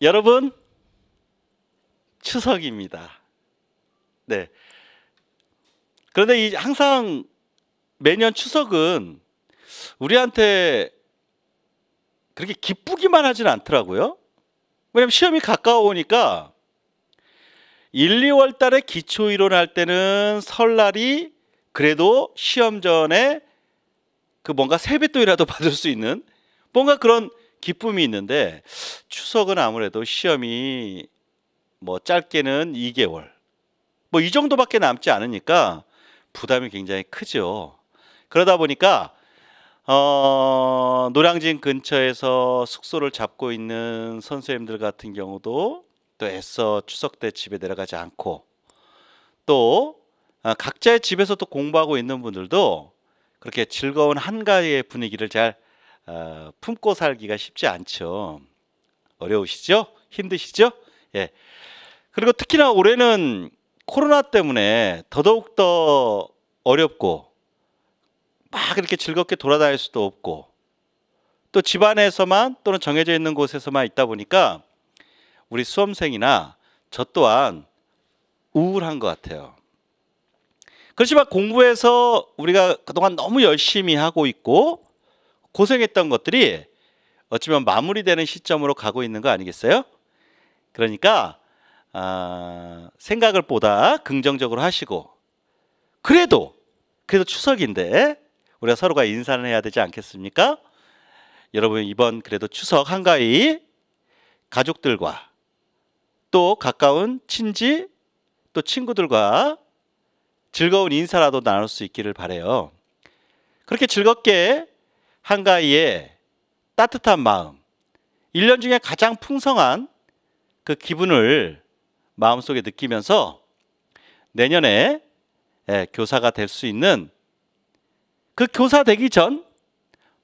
여러분 추석입니다. 네. 그런데 이 항상 매년 추석은 우리한테 그렇게 기쁘기만 하진 않더라고요. 왜냐면 시험이 가까워오니까 1, 2월 달에 기초 이론 할 때는 설날이 그래도 시험 전에 그 뭔가 세뱃돈이라도 받을 수 있는 뭔가 그런 기쁨이 있는데 추석은 아무래도 시험이 뭐 짧게는 2개월 뭐 이 정도밖에 남지 않으니까 부담이 굉장히 크죠. 그러다 보니까 어, 노량진 근처에서 숙소를 잡고 있는 선생님들 같은 경우도 또 애써 추석 때 집에 내려가지 않고 또 어, 각자의 집에서 또 공부하고 있는 분들도 그렇게 즐거운 한가위의 분위기를 잘 어, 품고 살기가 쉽지 않죠. 어려우시죠? 힘드시죠? 예. 그리고 특히나 올해는 코로나 때문에 더더욱 더 어렵고 막 이렇게 즐겁게 돌아다닐 수도 없고 또 집안에서만 또는 정해져 있는 곳에서만 있다 보니까 우리 수험생이나 저 또한 우울한 것 같아요. 그렇지만 공부해서 우리가 그동안 너무 열심히 하고 있고 고생했던 것들이 어찌면 마무리되는 시점으로 가고 있는 거 아니겠어요? 그러니까 아, 생각을 보다 긍정적으로 하시고 그래도 그래도 추석인데 우리가 서로가 인사를 해야 되지 않겠습니까? 여러분 이번 그래도 추석 한가위 가족들과 또 가까운 친지 또 친구들과 즐거운 인사라도 나눌 수 있기를 바래요. 그렇게 즐겁게 한가위에 따뜻한 마음, 1년 중에 가장 풍성한 그 기분을 마음속에 느끼면서 내년에 예, 교사가 될 수 있는 그 교사 되기 전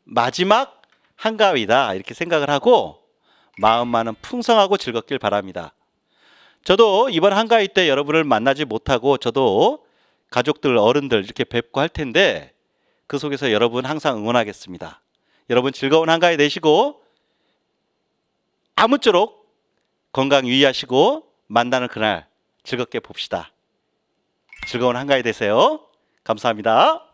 마지막 한가위다 이렇게 생각을 하고 마음만은 풍성하고 즐겁길 바랍니다. 저도 이번 한가위 때 여러분을 만나지 못하고 저도 가족들 어른들 이렇게 뵙고 할 텐데 그 속에서 여러분 항상 응원하겠습니다. 여러분 즐거운 한가위 되시고 아무쪼록 건강 유의하시고 만나는 그날 즐겁게 봅시다. 즐거운 한가위 되세요. 감사합니다.